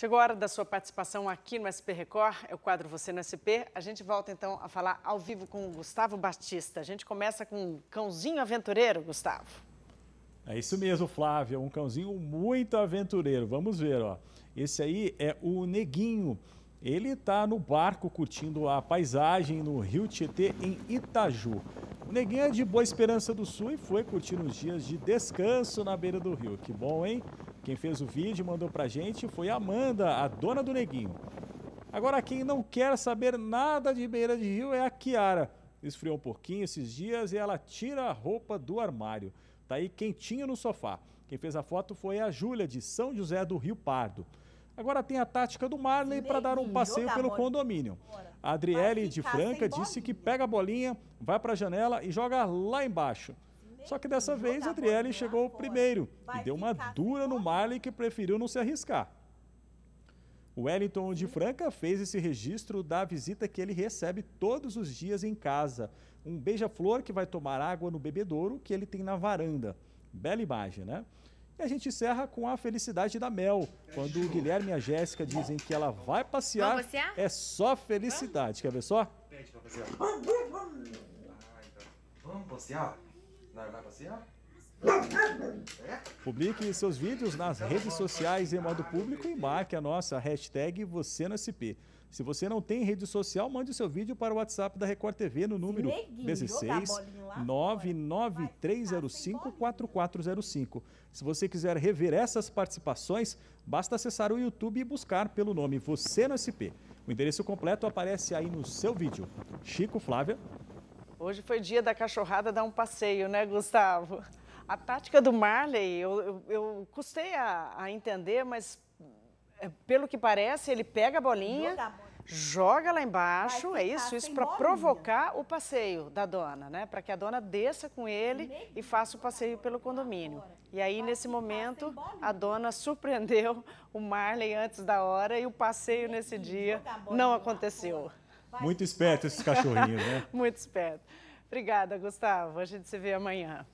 Chegou a hora da sua participação aqui no SP Record, é o quadro Você no SP. A gente volta então a falar ao vivo com o Gustavo Batista. A gente começa com um cãozinho aventureiro, Gustavo. É isso mesmo, Flávia, um cãozinho muito aventureiro. Vamos ver, ó. Esse aí é o Neguinho. Ele está no barco curtindo a paisagem no Rio Tietê, em Itaju. O Neguinho é de Boa Esperança do Sul e foi curtir uns dias de descanso na beira do rio. Que bom, hein? Quem fez o vídeo e mandou pra gente foi a Amanda, a dona do neguinho. Agora, quem não quer saber nada de beira de rio é a Kiara. Esfriou um pouquinho esses dias e ela tira a roupa do armário. Tá aí quentinho no sofá. Quem fez a foto foi a Júlia, de São José do Rio Pardo. Agora tem a tática do Marley para dar um passeio pelo condomínio. A Adriele de Franca disse que pega a bolinha, vai para a janela e joga lá embaixo. Só que dessa vez Adriele chegou primeiro e deu uma dura no assim, Marley que preferiu não se arriscar. O Wellington de Franca fez esse registro da visita que ele recebe todos os dias em casa. Um beija-flor que vai tomar água no bebedouro que ele tem na varanda. Bela imagem, né? E a gente encerra com a felicidade da Mel. Quando o Guilherme e a Jéssica dizem que ela vai passear, é só felicidade. Quer ver só? Ah, então. Vamos passear? Vai, vai passear? É? Publique seus vídeos nas tá redes sociais em modo público e marque a nossa hashtag você no SP. Se você não tem rede social, mande o seu vídeo para o WhatsApp da Record TV no número 16 99305 4405. Se você quiser rever essas participações, basta acessar o YouTube e buscar pelo nome Você no SP. O endereço completo aparece aí no seu vídeo. Chico Flávia, Hoje foi dia da cachorrada dar um passeio, né, Gustavo? A tática do Marley, eu, eu, eu custei a, a, entender, mas é, pelo que parece, ele pega a bolinha, joga, a bolinha. joga lá embaixo, é isso? Isso para provocar o passeio da dona, né? Para que a dona desça com ele e faça o passeio pelo condomínio. E aí, nesse momento, a dona surpreendeu o Marley antes da hora e o passeio nesse dia não aconteceu. Muito esperto esses cachorrinhos, né? Muito esperto. Obrigada, Gustavo. A gente se vê amanhã.